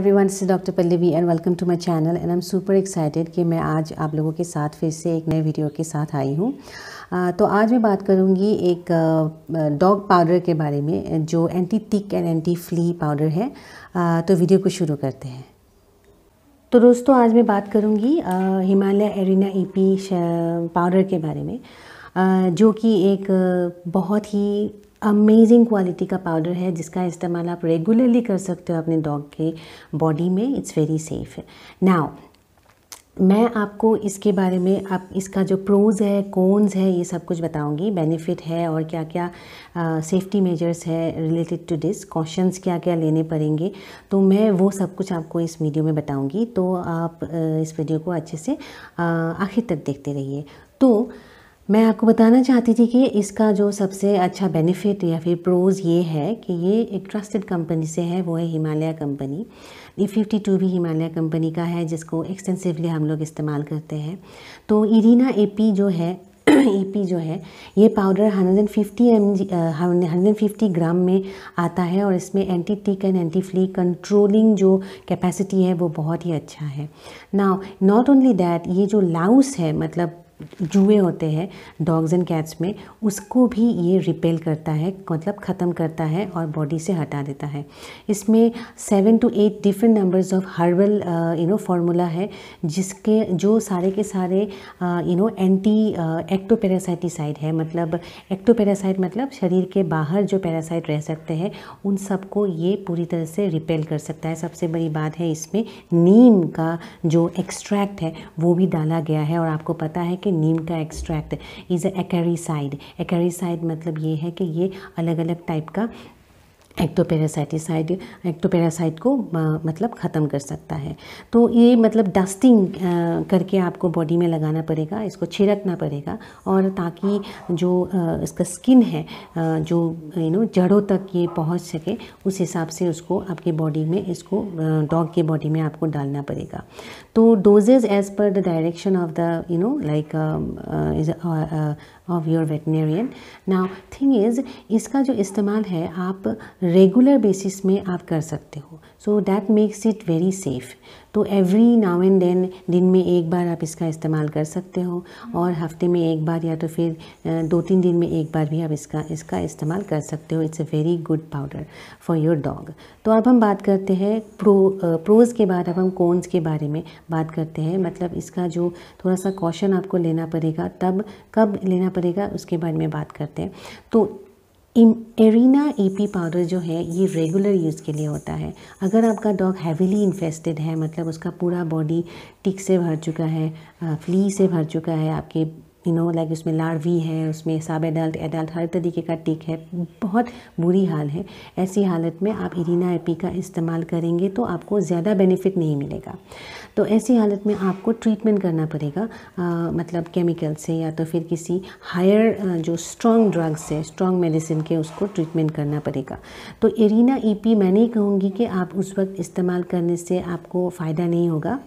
every everyone से doctor Pallavi and welcome to my channel and I am super excited कि मैं आज आप लोगों के साथ फिर से एक नए वीडियो के साथ आई हूँ तो आज मैं बात करूँगी एक डॉग पाउडर के बारे में जो anti tick and anti flea powder है तो वीडियो को शुरू करते हैं तो दोस्तों आज मैं बात करूँगी Himalaya Erina E P powder के बारे में जो कि एक बहुत ही अमेजिंग क्वालिटी का पाउडर है जिसका इस्तेमाल आप रेगुलरली कर सकते हो अपने डॉग के बॉडी में इट्स वेरी सेफ है नाउ मैं आपको इसके बारे में आप इसका जो प्रोज है कोन्स है ये सब कुछ बताऊंगी बेनिफिट है और क्या क्या सेफ्टी मेजर्स है रिलेटेड टू दिस कॉशंस क्या क्या लेने पड़ेंगे तो मैं वो सब कुछ आपको इस वीडियो में बताऊंगी तो आप इस वीडियो को अच्छे से आखिर तक देखते रहिए तो मैं आपको बताना चाहती थी कि इसका जो सबसे अच्छा बेनिफिट या फिर प्रोज ये है कि ये एक ट्रस्टेड कंपनी से है वो है Himalaya company E fifty two भी हिमालय कंपनी का है जिसको एक्सटेंसिवली हम लोग इस्तेमाल करते हैं तो इरीना ए जो है ए जो है ये powder 150 M G hundred gram में आता है और इसमें anti tick and anti flea controlling जो कैपेसिटी है वो बहुत ही अच्छा है नाउ नॉट ओनली दैट ये जो लाउस है मतलब जुए होते हैं डॉग्स एंड कैट्स में उसको भी ये रिपेल करता है मतलब ख़त्म करता है और बॉडी से हटा देता है इसमें seven two eight different numbers of herbal you know formula है जिसके जो सारे के सारे यू नो एंटी एक्टोपेरासाइटिसाइड है मतलब एक्टोपेरासाइट मतलब शरीर के बाहर जो पैरासाइट रह सकते हैं उन सबको ये पूरी तरह से रिपेल कर सकता है सबसे बड़ी बात है इसमें नीम का जो एक्सट्रैक्ट है वो भी डाला गया है और आपको पता है कि कि नीम का एक्सट्रैक्ट इज़ अ एकेरीसाइड एकेरीसाइड मतलब ये है कि ये अलग अलग टाइप का एक्टोपेरासाइटिसाइड एक्टोपेरासाइट को मतलब ख़त्म कर सकता है तो ये मतलब डस्टिंग करके आपको बॉडी में लगाना पड़ेगा इसको छिड़कना पड़ेगा और ताकि जो इसका स्किन है जो यू नो जड़ों तक ये पहुंच सके उस हिसाब से उसको आपके बॉडी में इसको डॉग के बॉडी में आपको डालना पड़ेगा तो dosages as per the direction of the you know like of your veterinarian now thing is इसका जो इस्तेमाल है आप रेगुलर बेसिस में आप कर सकते हो so that makes it very safe तो एवरी नाउ एंड देन दिन में एक बार आप इसका इस्तेमाल कर सकते हो और हफ्ते में एक बार या तो फिर दो तीन दिन में एक बार भी आप इसका इसका इस्तेमाल कर सकते हो it's a very good powder for your dog तो अब हम बात करते हैं प्रो प्रोज़ के बाद अब हम कॉन्स के बारे में बात करते हैं मतलब इसका जो थोड़ा सा कॉशन आपको लेना पड़ेगा तब कब लेना पड़ेगा उसके बारे में बात करते हैं तो एरिना एपी पाउडर जो है ये रेगुलर यूज़ के लिए होता है अगर आपका डॉग हैवीली इन्फेस्टेड है मतलब उसका पूरा बॉडी टिक से भर चुका है फ्ली से भर चुका है आपके यू नो लाइक उसमें लार्वी है उसमें साब एडल्ट एडल्ट हर तरीके का टिक है बहुत बुरी हाल है ऐसी हालत में आप इरीना एपी का इस्तेमाल करेंगे तो आपको ज़्यादा बेनिफिट नहीं मिलेगा तो ऐसी हालत में आपको ट्रीटमेंट करना पड़ेगा आ, मतलब केमिकल से या तो फिर किसी हायर जो स्ट्रॉन्ग ड्रग्स है स्ट्रॉन्ग मेडिसिन के उसको ट्रीटमेंट करना पड़ेगा तो इरीना ई मैं नहीं कहूँगी कि आप उस वक्त इस्तेमाल करने से आपको फ़ायदा नहीं होगा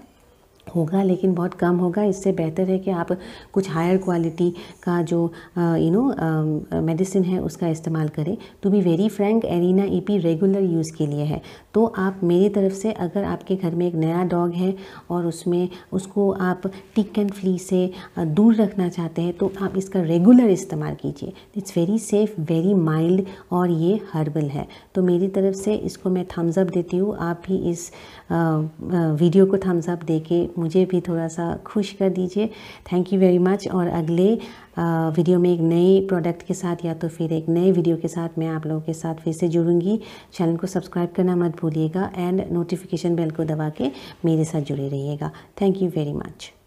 होगा लेकिन बहुत कम होगा इससे बेहतर है कि आप कुछ हायर क्वालिटी का जो यू नो मेडिसिन है उसका इस्तेमाल करें to be very frank Erina EP regular use के लिए है तो आप मेरी तरफ से अगर आपके घर में एक नया डॉग है और उसमें उसको आप टिक एंड फ्ली से दूर रखना चाहते हैं तो आप इसका रेगुलर इस्तेमाल कीजिए it's very safe very mild और ये हर्बल है तो मेरी तरफ से इसको मैं थम्सअप देती हूँ आप भी इस वीडियो को थम्सअप दे के मुझे भी थोड़ा सा खुश कर दीजिए थैंक यू वेरी मच और अगले वीडियो में एक नए प्रोडक्ट के साथ या तो फिर एक नए वीडियो के साथ मैं आप लोगों के साथ फिर से जुड़ूंगी चैनल को सब्सक्राइब करना मत भूलिएगा एंड नोटिफिकेशन बेल को दबा के मेरे साथ जुड़े रहिएगा थैंक यू वेरी मच